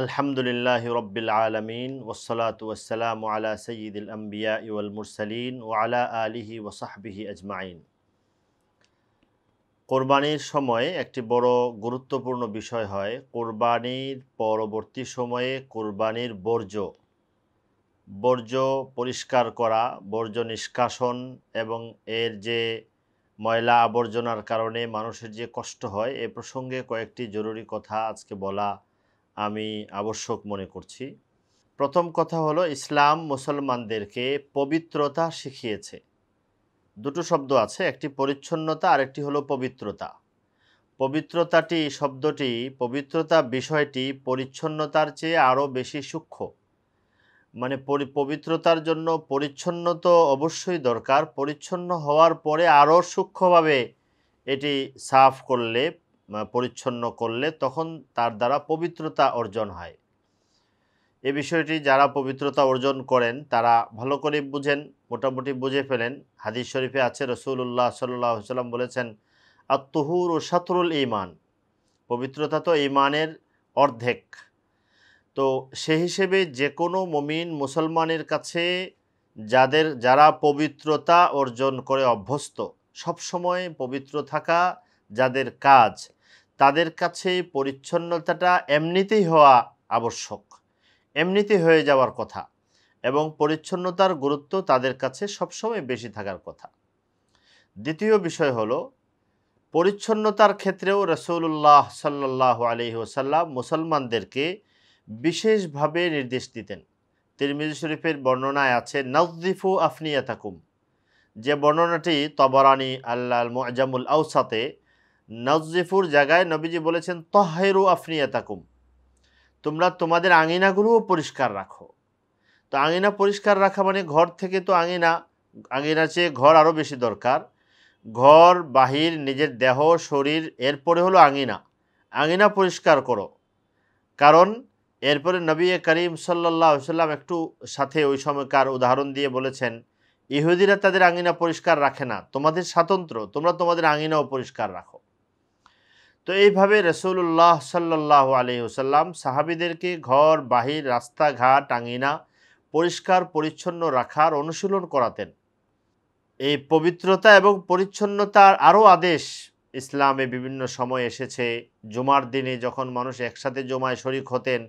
আলহামদুলিল্লাহ রব্বিল আলমিন ওসলাত ওসালাম আলা সঈদুল আম্বিয়া ইউল মুরসালিন ও আলা আলিহি ওসাহবিহি আজমাইন কোরবানির সময় একটি বড় গুরুত্বপূর্ণ বিষয় হয় কোরবানির পরবর্তী সময়ে কোরবানির বর্জ্য বর্জ্য পরিষ্কার করা বর্জ্য নিষ্কাশন এবং এর যে ময়লা আবর্জনার কারণে মানুষের যে কষ্ট হয় এ প্রসঙ্গে কয়েকটি জরুরি কথা আজকে বলা আমি আবশ্যক মনে করছি প্রথম কথা হলো ইসলাম মুসলমানদেরকে পবিত্রতা শিখিয়েছে দুটো শব্দ আছে একটি পরিচ্ছন্নতা আর একটি হলো পবিত্রতা পবিত্রতাটি শব্দটি পবিত্রতা বিষয়টি পরিচ্ছন্নতার চেয়ে আরও বেশি সূক্ষ্ম মানে পবিত্রতার জন্য পরিচ্ছন্ন তো অবশ্যই দরকার পরিচ্ছন্ন হওয়ার পরে আরও সূক্ষ্মভাবে এটি সাফ করলে পরিচ্ছন্ন করলে তখন তার দ্বারা পবিত্রতা অর্জন হয় এ বিষয়টি যারা পবিত্রতা অর্জন করেন তারা ভালো করে বুঝেন মোটামুটি বুঝে ফেলেন হাদিস শরীফে আছে রসুল্লাহ উল্লাহ সাল্লাম বলেছেন আত্মহুর ও শাতরুল ইমান পবিত্রতা তো ইমানের অর্ধেক তো সে হিসেবে যে কোনো মমিন মুসলমানের কাছে যাদের যারা পবিত্রতা অর্জন করে অভ্যস্ত সবসময় পবিত্র থাকা যাদের কাজ তাদের কাছে পরিচ্ছন্নতাটা এমনিতেই হওয়া আবশ্যক এমনিতে হয়ে যাওয়ার কথা এবং পরিচ্ছন্নতার গুরুত্ব তাদের কাছে সবসময় বেশি থাকার কথা দ্বিতীয় বিষয় হল পরিচ্ছন্নতার ক্ষেত্রেও রসৌল্লাহ সাল্লাহ আলহিহসাল্লাম মুসলমানদেরকে বিশেষভাবে নির্দেশ দিতেন তিরমিজ শরীফের বর্ণনায় আছে নজদিফু আফনিয়া থাকুম যে বর্ণনাটি তবরানি আল্লাহ মজামুল আউসাতে নজিফুর জায়গায় নবীজি বলেছেন তহেরু আফনিয়া তাকুম তোমরা তোমাদের আঙিনাগুলোও পরিষ্কার রাখো তো আঙিনা পরিষ্কার রাখা মানে ঘর থেকে তো আঙিনা আঙিনা চেয়ে ঘর আরও বেশি দরকার ঘর বাহির নিজের দেহ শরীর এরপরে হলো আঙিনা আঙিনা পরিষ্কার করো কারণ এরপরে নবী করিম সাল্লা সাল্লাম একটু সাথে ওই সময়কার উদাহরণ দিয়ে বলেছেন ইহুদিরা তাদের আঙিনা পরিষ্কার রাখে না তোমাদের স্বাতন্ত্র তোমরা তোমাদের আঙিনাও পরিষ্কার রাখো তো এইভাবে রসুল্লাহ সাল্লাহ আলহিহসাল্লাম সাহাবিদেরকে ঘর বাহির রাস্তাঘাট আঙিনা পরিষ্কার পরিচ্ছন্ন রাখার অনুশীলন করাতেন এই পবিত্রতা এবং পরিচ্ছন্নতার আরও আদেশ ইসলামে বিভিন্ন সময় এসেছে জুমার দিনে যখন মানুষ একসাথে জমায় শরিক হতেন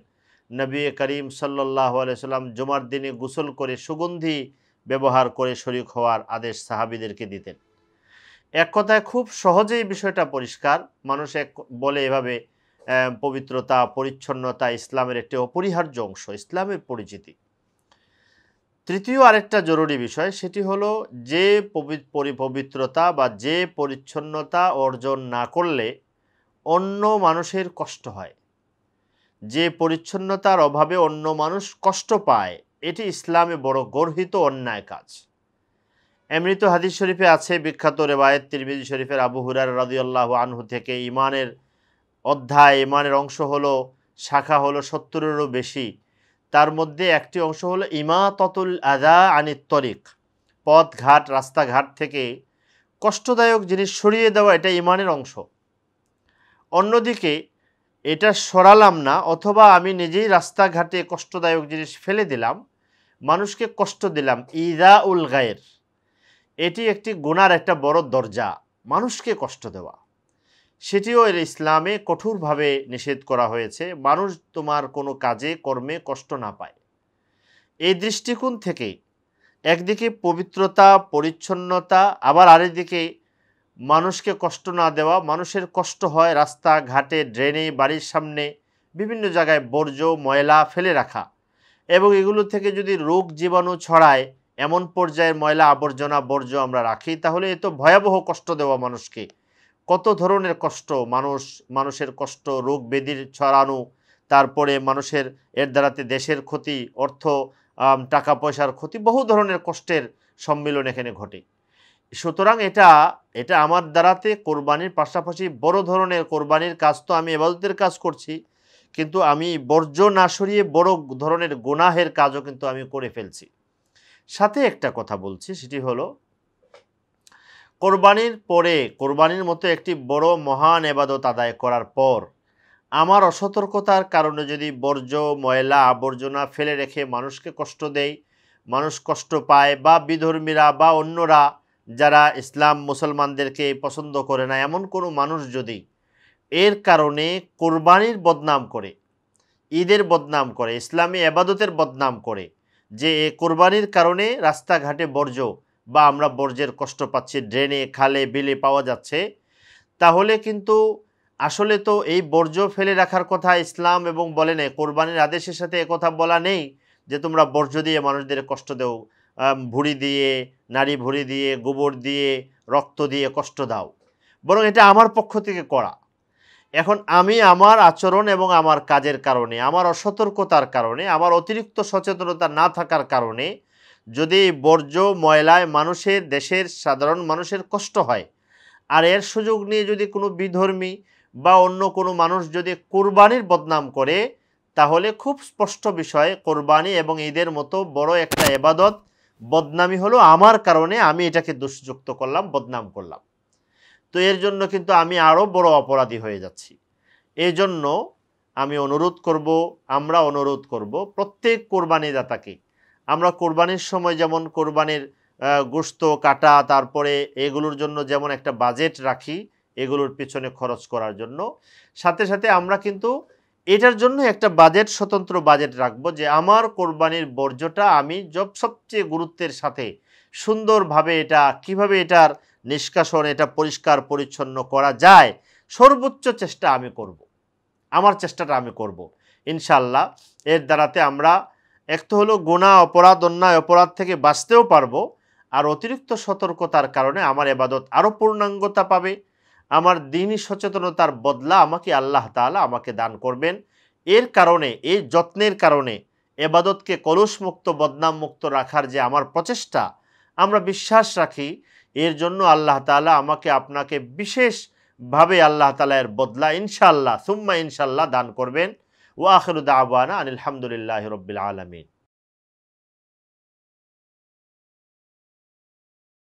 নবী করিম সাল্লাহ সাল্লাম জুমার দিনে গোসল করে সুগন্ধি ব্যবহার করে শরিক হওয়ার আদেশ সাহাবিদেরকে দিতেন এক কথায় খুব সহজেই বিষয়টা পরিষ্কার মানুষ এক বলে এভাবে পবিত্রতা পরিচ্ছন্নতা ইসলামের একটি অপরিহার্য অংশ ইসলামের পরিচিতি তৃতীয় আরেকটা জরুরি বিষয় সেটি হলো যে পবিত্রতা বা যে পরিচ্ছন্নতা অর্জন না করলে অন্য মানুষের কষ্ট হয় যে পরিচ্ছন্নতার অভাবে অন্য মানুষ কষ্ট পায় এটি ইসলামে বড় গর্হিত অন্যায় কাজ এমনিত হাদিস শরীফে আছে বিখ্যাত রেবায়ত তিরমিজি শরীফের আবু হুরার রাজিউল্লাহ আনহু থেকে ইমানের অধ্যায় ইমানের অংশ হলো শাখা হলো সত্তরেরও বেশি তার মধ্যে একটি অংশ হলো ইমা ততুল আদা আনিত্তরিক পথঘাট রাস্তাঘাট থেকে কষ্টদায়ক জিনিস সরিয়ে দেওয়া এটা ইমানের অংশ অন্যদিকে এটা সরালাম না অথবা আমি নিজেই রাস্তাঘাটে কষ্টদায়ক জিনিস ফেলে দিলাম মানুষকে কষ্ট দিলাম ইদা উল গায়ের এটি একটি গোনার একটা বড় দরজা মানুষকে কষ্ট দেওয়া সেটিও এর ইসলামে কঠোরভাবে নিষেধ করা হয়েছে মানুষ তোমার কোনো কাজে কর্মে কষ্ট না পায় এই দৃষ্টিকোণ থেকে একদিকে পবিত্রতা পরিচ্ছন্নতা আবার আরেকদিকে মানুষকে কষ্ট না দেওয়া মানুষের কষ্ট হয় রাস্তা ঘাটে ড্রেনে বাড়ির সামনে বিভিন্ন জায়গায় বর্জ্য ময়লা ফেলে রাখা এবং এগুলো থেকে যদি রোগ জীবাণু ছড়ায় এমন পর্যায়ের ময়লা আবর্জনা বর্জ্য আমরা রাখি তাহলে এ তো ভয়াবহ কষ্ট দেওয়া মানুষকে কত ধরনের কষ্ট মানুষ মানুষের কষ্ট রোগ বেদির ছড়ানো তারপরে মানুষের এর দ্বারাতে দেশের ক্ষতি অর্থ টাকা পয়সার ক্ষতি বহু ধরনের কষ্টের সম্মিলন এখানে ঘটে সুতরাং এটা এটা আমার দ্বারাতে কোরবানির পাশাপাশি বড় ধরনের কোরবানির কাজ তো আমি এবাদতের কাজ করছি কিন্তু আমি বর্জ্য না সরিয়ে বড় ধরনের গোনাহের কাজও কিন্তু আমি করে ফেলছি সাথে একটা কথা বলছি সেটি হলো কোরবানির পরে কোরবানির মতো একটি বড় মহান এবাদত আদায় করার পর আমার অসতর্কতার কারণে যদি বর্জ্য ময়লা আবর্জনা ফেলে রেখে মানুষকে কষ্ট দেয় মানুষ কষ্ট পায় বা বিধর্মীরা বা অন্যরা যারা ইসলাম মুসলমানদেরকে পছন্দ করে না এমন কোনো মানুষ যদি এর কারণে কোরবানির বদনাম করে ঈদের বদনাম করে ইসলামী আবাদতের বদনাম করে যে কোরবানির কারণে রাস্তাঘাটে বর্জ্য বা আমরা বর্জ্যের কষ্ট পাচ্ছি ড্রেনে খালে বিলে পাওয়া যাচ্ছে তাহলে কিন্তু আসলে তো এই বর্জ্য ফেলে রাখার কথা ইসলাম এবং বলে নেই কোরবানির আদেশের সাথে কথা বলা নেই যে তোমরা বর্জ্য দিয়ে মানুষদের কষ্ট দেও ভুড়ি দিয়ে নারী ভুড়ি দিয়ে গোবর দিয়ে রক্ত দিয়ে কষ্ট দাও বরং এটা আমার পক্ষ থেকে করা এখন আমি আমার আচরণ এবং আমার কাজের কারণে আমার অসতর্কতার কারণে আমার অতিরিক্ত সচেতনতা না থাকার কারণে যদি বর্জ্য ময়লায় মানুষের দেশের সাধারণ মানুষের কষ্ট হয় আর এর সুযোগ নিয়ে যদি কোনো বিধর্মী বা অন্য কোনো মানুষ যদি কোরবানির বদনাম করে তাহলে খুব স্পষ্ট বিষয় কোরবানি এবং ঈদের মতো বড় একটা এবাদত বদনামি হলো আমার কারণে আমি এটাকে দুষযুক্ত করলাম বদনাম করলাম তো এর জন্য কিন্তু আমি আরও বড় অপরাধী হয়ে যাচ্ছি এই জন্য আমি অনুরোধ করব আমরা অনুরোধ করব প্রত্যেক কোরবানিদাতাকে আমরা কোরবানির সময় যেমন কোরবানির গোস্ত কাটা তারপরে এগুলোর জন্য যেমন একটা বাজেট রাখি এগুলোর পিছনে খরচ করার জন্য সাথে সাথে আমরা কিন্তু এটার জন্য একটা বাজেট স্বতন্ত্র বাজেট রাখবো যে আমার কোরবানির বর্জ্যটা আমি সবচেয়ে গুরুত্বের সাথে সুন্দরভাবে এটা কিভাবে এটার নিষ্কাশন এটা পরিষ্কার পরিচ্ছন্ন করা যায় সর্বোচ্চ চেষ্টা আমি করব। আমার চেষ্টাটা আমি করব। ইনশাল্লাহ এর দ্বারাতে আমরা এক তো হলো গোনা অপরাধ অন্যায় অপরাধ থেকে বাঁচতেও পারব আর অতিরিক্ত সতর্কতার কারণে আমার এবাদত আরও পূর্ণাঙ্গতা পাবে আমার দিনই সচেতনতার বদলা আমাকে আল্লাহ তালা আমাকে দান করবেন এর কারণে এই যত্নের কারণে এবাদতকে কলুষমুক্ত মুক্ত রাখার যে আমার প্রচেষ্টা আমরা বিশ্বাস রাখি এর জন্য আল্লাহ তালা আমাকে আপনাকে বিশেষভাবে আল্লাহ তালা এর বদলা ইনশাল্লাহ সুম্মা ইনশাল্লাহ দান করবেন ওয়াখরুদ আবানা আনিলামদুলিল্লাহ রবিল আলমিন